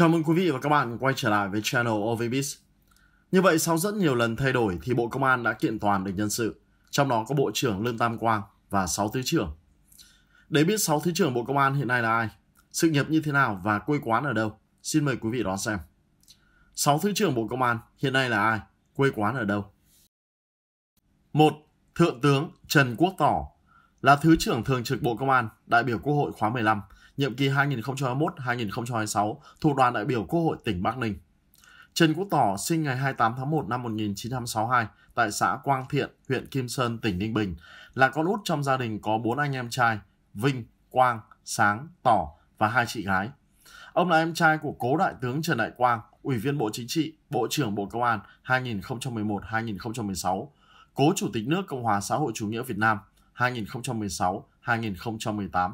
Chào mừng quý vị và các bạn quay trở lại với channel OVBIS. Như vậy sau rất nhiều lần thay đổi thì Bộ Công an đã kiện toàn được nhân sự, trong đó có Bộ trưởng Lương Tam Quang và 6 thứ trưởng. Để biết 6 thứ trưởng Bộ Công an hiện nay là ai, sự nghiệp như thế nào và quê quán ở đâu, xin mời quý vị đón xem. 6 thứ trưởng Bộ Công an hiện nay là ai, quê quán ở đâu? 1. Thượng tướng Trần Quốc Tỏ là Thứ trưởng Thường trực Bộ Công an, đại biểu Quốc hội khóa 15, nhiệm kỳ 2021-2026, thuộc đoàn đại biểu Quốc hội tỉnh Bắc Ninh. Trần Quốc Tỏ sinh ngày 28 tháng 1 năm 1962 tại xã Quang Thiện, huyện Kim Sơn, tỉnh Ninh Bình, là con út trong gia đình có bốn anh em trai Vinh, Quang, Sáng, Tỏ và hai chị gái. Ông là em trai của cố đại tướng Trần Đại Quang, Ủy viên Bộ Chính trị, Bộ trưởng Bộ Công an 2011-2016, cố Chủ tịch nước Cộng hòa xã hội chủ nghĩa Việt Nam 2016-2018.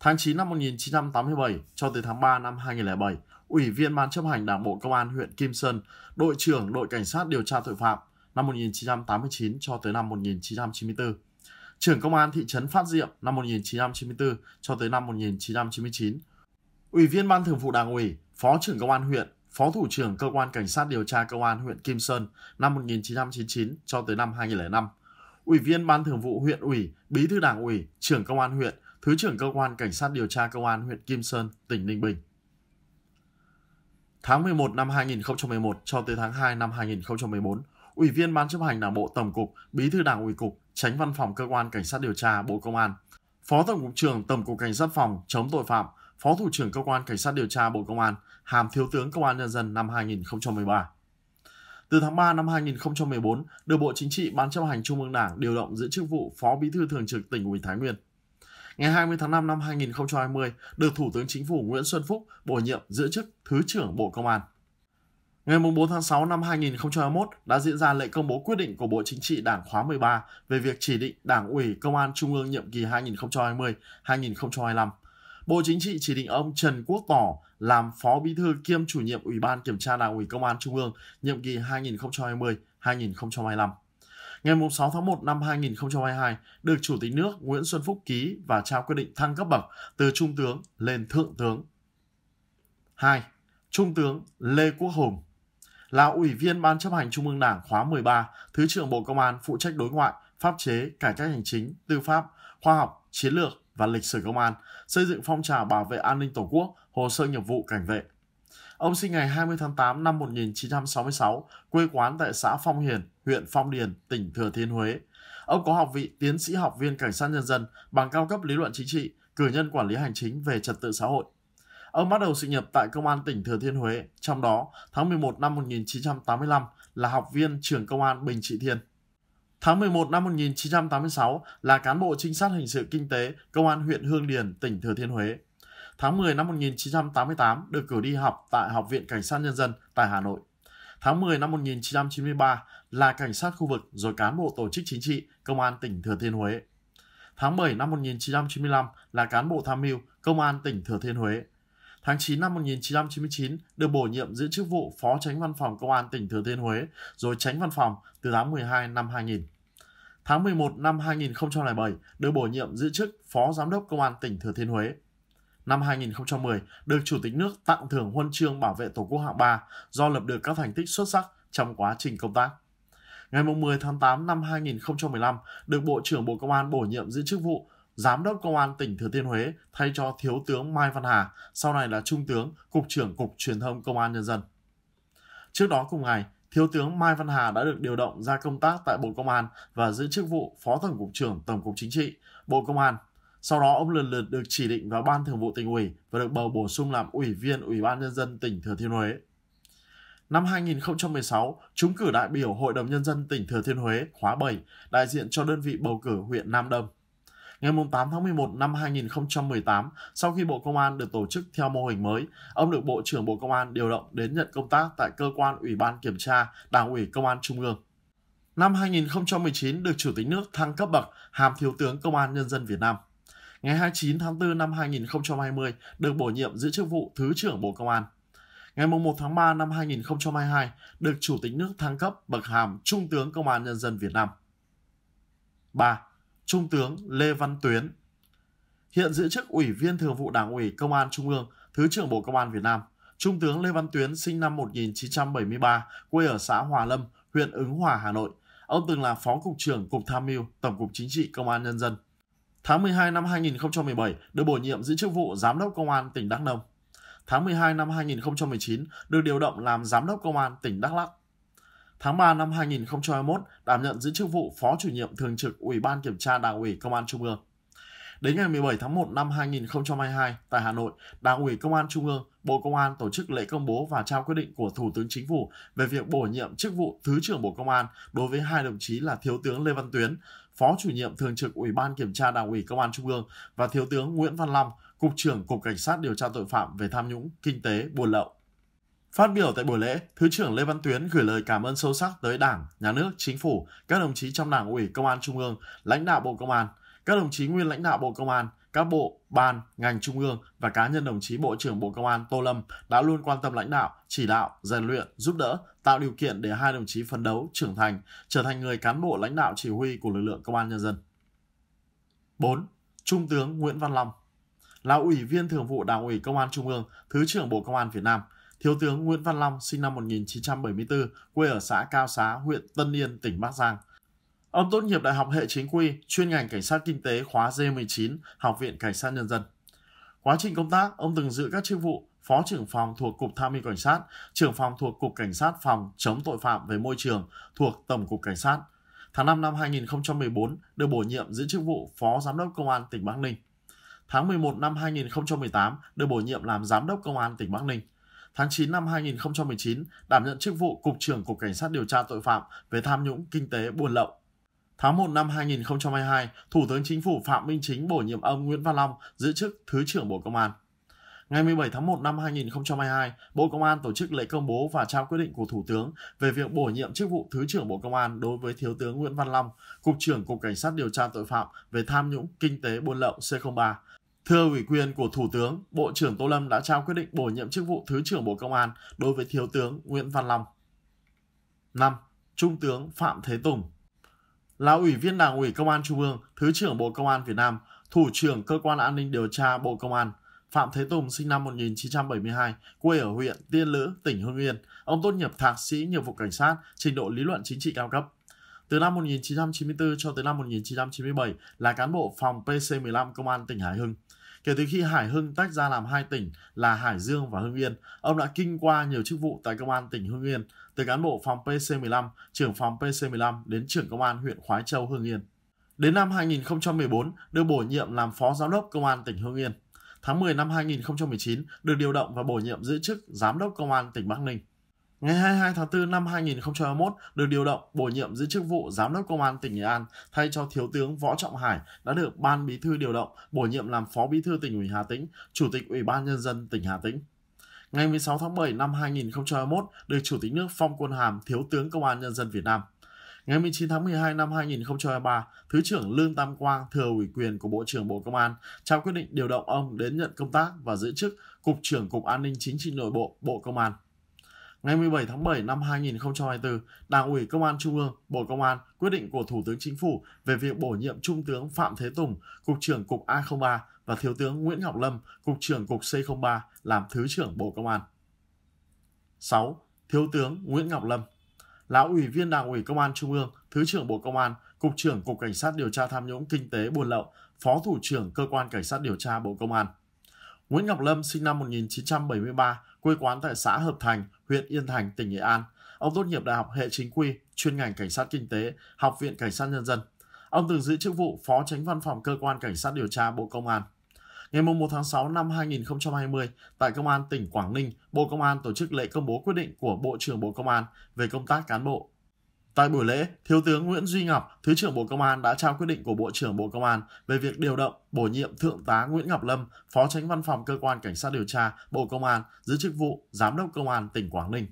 Tháng 9 năm 1987 cho tới tháng 3 năm 2007, Ủy viên Ban chấp hành Đảng Bộ Công an huyện Kim Sơn, đội trưởng đội cảnh sát điều tra tội phạm năm 1989 cho tới năm 1994, trưởng công an thị trấn Phát Diệm năm 1994 cho tới năm 1999, Ủy viên Ban Thường vụ Đảng ủy, Phó trưởng Công an huyện, Phó thủ trưởng Cơ quan Cảnh sát điều tra Công an huyện Kim Sơn năm 1999 cho tới năm 2005, Ủy viên Ban Thường vụ huyện ủy, Bí thư Đảng ủy, trưởng Công an huyện Thứ trưởng Cơ quan Cảnh sát điều tra Công an huyện Kim Sơn, tỉnh Ninh Bình. Tháng 11 năm 2011 cho tới tháng 2 năm 2014, Ủy viên Ban chấp hành Đảng bộ Tổng cục, Bí thư Đảng ủy cục, Tránh Văn phòng Cơ quan Cảnh sát điều tra Bộ Công an, Phó Tổng cục trưởng Tổng cục Cảnh sát phòng chống tội phạm, Phó Thủ trưởng Cơ quan Cảnh sát điều tra Bộ Công an, hàm Thiếu tướng Công an Nhân dân năm 2013. Từ tháng 3 năm 2014, được Bộ Chính trị Ban chấp hành Trung ương Đảng điều động giữ chức vụ Phó Bí thư Thường trực tỉnh ủy Thái Nguyên ngày 20 tháng 5 năm 2020 được Thủ tướng Chính phủ Nguyễn Xuân Phúc bổ nhiệm giữ chức Thứ trưởng Bộ Công an. Ngày 4 tháng 6 năm 2021 đã diễn ra lễ công bố quyết định của Bộ Chính trị Đảng khóa 13 về việc chỉ định Đảng ủy Công an Trung ương nhiệm kỳ 2020-2025. Bộ Chính trị chỉ định ông Trần Quốc Tỏ làm Phó Bí thư kiêm chủ nhiệm Ủy ban Kiểm tra Đảng ủy Công an Trung ương nhiệm kỳ 2020-2025. Ngày 6 tháng 1 năm 2022, được Chủ tịch nước Nguyễn Xuân Phúc ký và trao quyết định thăng cấp bậc từ Trung tướng lên Thượng tướng. 2. Trung tướng Lê Quốc Hùng là Ủy viên Ban chấp hành Trung ương Đảng khóa 13, Thứ trưởng Bộ Công an phụ trách đối ngoại, pháp chế, cải cách hành chính, tư pháp, khoa học, chiến lược và lịch sử công an, xây dựng phong trào bảo vệ an ninh Tổ quốc, hồ sơ nghiệp vụ cảnh vệ, Ông sinh ngày 20 tháng 8 năm 1966, quê quán tại xã Phong Hiền, huyện Phong Điền, tỉnh Thừa Thiên Huế. Ông có học vị tiến sĩ học viên cảnh sát nhân dân, bằng cao cấp lý luận chính trị, cử nhân quản lý hành chính về trật tự xã hội. Ông bắt đầu sự nghiệp tại Công an tỉnh Thừa Thiên Huế, trong đó tháng 11 năm 1985 là học viên trường Công an Bình Trị Thiên. Tháng 11 năm 1986 là cán bộ trinh sát hình sự kinh tế Công an huyện Hương Điền, tỉnh Thừa Thiên Huế. Tháng 10 năm 1988 được cử đi học tại Học viện Cảnh sát Nhân dân tại Hà Nội. Tháng 10 năm 1993 là cảnh sát khu vực rồi cán bộ tổ chức chính trị Công an tỉnh Thừa Thiên Huế. Tháng 7 năm 1995 là cán bộ tham mưu Công an tỉnh Thừa Thiên Huế. Tháng 9 năm 1999 được bổ nhiệm giữ chức vụ Phó Tránh Văn phòng Công an tỉnh Thừa Thiên Huế rồi Tránh Văn phòng từ tháng 12 năm 2000. Tháng 11 năm 2007 được bổ nhiệm giữ chức Phó Giám đốc Công an tỉnh Thừa Thiên Huế năm 2010 được Chủ tịch nước tặng thưởng huân chương bảo vệ Tổ quốc hạng 3 do lập được các thành tích xuất sắc trong quá trình công tác. Ngày 10 tháng 8 năm 2015 được Bộ trưởng Bộ Công an bổ nhiệm giữ chức vụ Giám đốc Công an tỉnh Thừa Thiên Huế thay cho Thiếu tướng Mai Văn Hà, sau này là Trung tướng, Cục trưởng Cục Truyền thông Công an Nhân dân. Trước đó cùng ngày, Thiếu tướng Mai Văn Hà đã được điều động ra công tác tại Bộ Công an và giữ chức vụ Phó Tổng cục trưởng Tổng cục Chính trị, Bộ Công an sau đó ông lần lượt được chỉ định vào ban thường vụ tỉnh ủy và được bầu bổ sung làm ủy viên Ủy ban nhân dân tỉnh Thừa Thiên Huế. Năm 2016, chúng cử đại biểu Hội đồng nhân dân tỉnh Thừa Thiên Huế khóa 7, đại diện cho đơn vị bầu cử huyện Nam Đông. Ngày 8 tháng 11 năm 2018, sau khi Bộ Công an được tổ chức theo mô hình mới, ông được Bộ trưởng Bộ Công an điều động đến nhận công tác tại cơ quan Ủy ban kiểm tra Đảng ủy Công an Trung ương. Năm 2019 được Chủ tịch nước thăng cấp bậc hàm thiếu tướng Công an Nhân dân Việt Nam ngày 29 tháng 4 năm 2020 được bổ nhiệm giữ chức vụ Thứ trưởng Bộ Công an. Ngày 1 tháng 3 năm 2022 được Chủ tịch nước thăng cấp bậc hàm Trung tướng Công an Nhân dân Việt Nam. 3. Trung tướng Lê Văn Tuyến Hiện giữ chức Ủy viên Thường vụ Đảng ủy Công an Trung ương, Thứ trưởng Bộ Công an Việt Nam. Trung tướng Lê Văn Tuyến sinh năm 1973, quê ở xã Hòa Lâm, huyện Ứng Hòa, Hà Nội. Ông từng là Phó Cục trưởng Cục Tham mưu Tổng cục Chính trị Công an Nhân dân. Tháng 12 năm 2017 được bổ nhiệm giữ chức vụ Giám đốc Công an tỉnh Đắk Nông. Tháng 12 năm 2019 được điều động làm Giám đốc Công an tỉnh Đắk Lắk. Tháng 3 năm 2021 đảm nhận giữ chức vụ Phó chủ nhiệm thường trực Ủy ban Kiểm tra Đảng ủy Công an Trung ương. Đến ngày 17 tháng 1 năm 2022 tại Hà Nội, Đảng ủy Công an Trung ương, Bộ Công an tổ chức lễ công bố và trao quyết định của Thủ tướng Chính phủ về việc bổ nhiệm chức vụ Thứ trưởng Bộ Công an đối với hai đồng chí là Thiếu tướng Lê Văn Tuyến, Phó chủ nhiệm thường trực Ủy ban Kiểm tra Đảng ủy Công an Trung ương và Thiếu tướng Nguyễn Văn Long, Cục trưởng Cục Cảnh sát điều tra tội phạm về tham nhũng, kinh tế, buôn lậu. Phát biểu tại buổi lễ, Thứ trưởng Lê Văn Tuyến gửi lời cảm ơn sâu sắc tới Đảng, Nhà nước, Chính phủ, các đồng chí trong Đảng ủy Công an Trung ương, lãnh đạo Bộ Công an – các đồng chí nguyên lãnh đạo Bộ Công an, các bộ, ban, ngành trung ương và cá nhân đồng chí Bộ trưởng Bộ Công an Tô Lâm đã luôn quan tâm lãnh đạo, chỉ đạo, rèn luyện, giúp đỡ, tạo điều kiện để hai đồng chí phấn đấu, trưởng thành, trở thành người cán bộ lãnh đạo chỉ huy của lực lượng công an nhân dân. 4. Trung tướng Nguyễn Văn Long là Ủy viên Thường vụ Đảng ủy Công an Trung ương, Thứ trưởng Bộ Công an Việt Nam, Thiếu tướng Nguyễn Văn Long sinh năm 1974, quê ở xã Cao Xá, huyện Tân Yên, tỉnh Bắc Giang, Ông tốt nghiệp Đại học hệ chính quy, chuyên ngành cảnh sát kinh tế khóa D19, Học viện Cảnh sát Nhân dân. Quá trình công tác, ông từng giữ các chức vụ Phó trưởng phòng thuộc Cục Tham mưu Cảnh sát, trưởng phòng thuộc Cục Cảnh sát phòng chống tội phạm về môi trường thuộc Tổng cục Cảnh sát. Tháng 5 năm 2014 được bổ nhiệm giữ chức vụ Phó Giám đốc Công an tỉnh Bắc Ninh. Tháng 11 năm 2018 được bổ nhiệm làm Giám đốc Công an tỉnh Bắc Ninh. Tháng 9 năm 2019 đảm nhận chức vụ Cục trưởng Cục Cảnh sát điều tra tội phạm về tham nhũng kinh tế buôn lậu Tháng 1 năm 2022, Thủ tướng Chính phủ Phạm Minh Chính bổ nhiệm ông Nguyễn Văn Long giữ chức Thứ trưởng Bộ Công an. Ngày 17 tháng 1 năm 2022, Bộ Công an tổ chức lễ công bố và trao quyết định của Thủ tướng về việc bổ nhiệm chức vụ Thứ trưởng Bộ Công an đối với Thiếu tướng Nguyễn Văn Long, Cục trưởng Cục Cảnh sát điều tra tội phạm về tham nhũng, kinh tế buôn lậu C03. Thưa ủy quyền của Thủ tướng, Bộ trưởng Tô Lâm đã trao quyết định bổ nhiệm chức vụ Thứ trưởng Bộ Công an đối với Thiếu tướng Nguyễn Văn Long. 5. Trung tướng Phạm Thế Tùng là Ủy viên Đảng ủy Công an Trung ương, Thứ trưởng Bộ Công an Việt Nam, Thủ trưởng Cơ quan An ninh Điều tra Bộ Công an, Phạm Thế Tùng sinh năm 1972, quê ở huyện Tiên Lữ, tỉnh Hưng Yên. Ông tốt nghiệp thạc sĩ nhiệm vụ cảnh sát, trình độ lý luận chính trị cao cấp. Từ năm 1994 cho tới năm 1997 là cán bộ phòng PC15 Công an tỉnh Hải Hưng. Kể từ khi Hải Hưng tách ra làm hai tỉnh là Hải Dương và Hưng Yên, ông đã kinh qua nhiều chức vụ tại Công an tỉnh Hưng Yên, từ cán bộ phòng PC15, trưởng phòng PC15 đến trưởng công an huyện Khói Châu, Hưng Yên. Đến năm 2014, được bổ nhiệm làm Phó Giám đốc Công an tỉnh Hưng Yên. Tháng 10 năm 2019, được điều động và bổ nhiệm giữ chức Giám đốc Công an tỉnh Bắc Ninh. Ngày 22 tháng 4 năm 2021 được điều động bổ nhiệm giữ chức vụ Giám đốc Công an tỉnh Nghệ An thay cho Thiếu tướng Võ Trọng Hải đã được Ban Bí thư điều động bổ nhiệm làm Phó Bí thư tỉnh ủy Hà Tĩnh, Chủ tịch Ủy ban Nhân dân tỉnh Hà Tĩnh. Ngày 16 tháng 7 năm 2021 được Chủ tịch nước phong quân hàm Thiếu tướng Công an Nhân dân Việt Nam. Ngày 19 tháng 12 năm 2023, Thứ trưởng Lương Tam Quang thừa ủy quyền của Bộ trưởng Bộ Công an trao quyết định điều động ông đến nhận công tác và giữ chức Cục trưởng Cục An ninh Chính trị Nội bộ Bộ Công an. Ngày 17 tháng 7 năm 2024, Đảng ủy Công an Trung ương, Bộ Công an quyết định của Thủ tướng Chính phủ về việc bổ nhiệm Trung tướng Phạm Thế Tùng, Cục trưởng Cục A03 và Thiếu tướng Nguyễn Ngọc Lâm, Cục trưởng Cục C03 làm Thứ trưởng Bộ Công an. 6. Thiếu tướng Nguyễn Ngọc Lâm là Ủy viên Đảng ủy Công an Trung ương, Thứ trưởng Bộ Công an, Cục trưởng Cục Cảnh sát điều tra tham nhũng kinh tế buôn lậu, Phó Thủ trưởng Cơ quan Cảnh sát điều tra Bộ Công an. Nguyễn Ngọc Lâm sinh năm 1973, quê quán tại xã Hợp Thành, huyện Yên Thành, tỉnh Nghệ An. Ông tốt nghiệp đại học hệ chính quy, chuyên ngành cảnh sát kinh tế, học viện cảnh sát nhân dân. Ông từng giữ chức vụ Phó Tránh Văn phòng Cơ quan Cảnh sát điều tra Bộ Công an. Ngày 1 tháng 6 năm 2020, tại Công an tỉnh Quảng Ninh, Bộ Công an tổ chức lễ công bố quyết định của Bộ trưởng Bộ Công an về công tác cán bộ Tại buổi lễ, Thiếu tướng Nguyễn Duy Ngọc, Thứ trưởng Bộ Công an đã trao quyết định của Bộ trưởng Bộ Công an về việc điều động, bổ nhiệm Thượng tá Nguyễn Ngọc Lâm, Phó Tránh Văn phòng Cơ quan Cảnh sát điều tra Bộ Công an giữ chức vụ Giám đốc Công an tỉnh Quảng Ninh.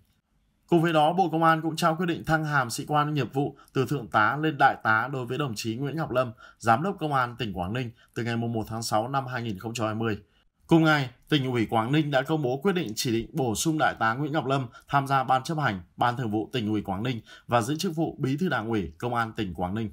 Cùng với đó, Bộ Công an cũng trao quyết định thăng hàm sĩ quan nghiệp vụ từ thượng tá lên đại tá đối với đồng chí Nguyễn Ngọc Lâm, Giám đốc Công an tỉnh Quảng Ninh từ ngày 1 tháng 6 năm 2020. Cùng ngày, tỉnh ủy Quảng Ninh đã công bố quyết định chỉ định bổ sung đại tá Nguyễn Ngọc Lâm tham gia ban chấp hành, ban thường vụ tỉnh ủy Quảng Ninh và giữ chức vụ bí thư đảng ủy công an tỉnh Quảng Ninh.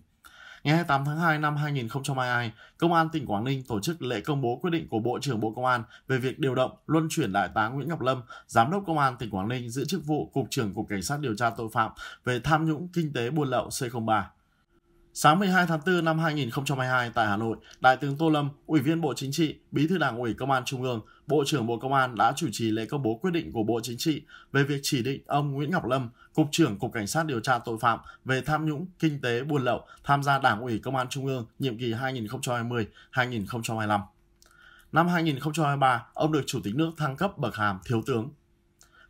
Ngày 28 tháng 2 năm 2022, Công an tỉnh Quảng Ninh tổ chức lễ công bố quyết định của Bộ trưởng Bộ Công an về việc điều động luân chuyển đại tá Nguyễn Ngọc Lâm, Giám đốc Công an tỉnh Quảng Ninh giữ chức vụ Cục trưởng Cục Cảnh sát điều tra tội phạm về tham nhũng kinh tế buôn lậu C03. Sáng 12 tháng 4 năm 2022 tại Hà Nội, Đại tướng Tô Lâm, Ủy viên Bộ Chính trị, Bí thư Đảng ủy Công an Trung ương, Bộ trưởng Bộ Công an đã chủ trì lễ công bố quyết định của Bộ Chính trị về việc chỉ định ông Nguyễn Ngọc Lâm, Cục trưởng Cục Cảnh sát điều tra tội phạm về tham nhũng, kinh tế, buôn lậu, tham gia Đảng ủy Công an Trung ương nhiệm kỳ 2020-2025. Năm 2023, ông được Chủ tịch nước thăng cấp bậc hàm thiếu tướng.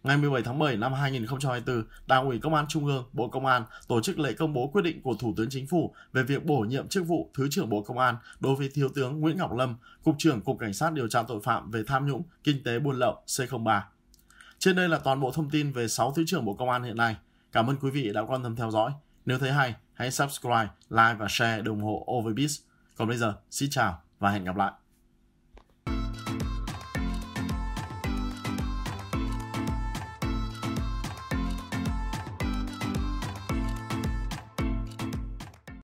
Ngày 17 tháng 7 năm 2024, Đảng ủy Công an Trung ương, Bộ Công an tổ chức lễ công bố quyết định của Thủ tướng Chính phủ về việc bổ nhiệm chức vụ Thứ trưởng Bộ Công an đối với Thiếu tướng Nguyễn Ngọc Lâm, Cục trưởng Cục Cảnh sát điều tra tội phạm về tham nhũng, kinh tế buôn lậu C03. Trên đây là toàn bộ thông tin về 6 Thứ trưởng Bộ Công an hiện nay. Cảm ơn quý vị đã quan tâm theo dõi. Nếu thấy hay, hãy subscribe, like và share đồng hộ Overbeats. Còn bây giờ, xin chào và hẹn gặp lại.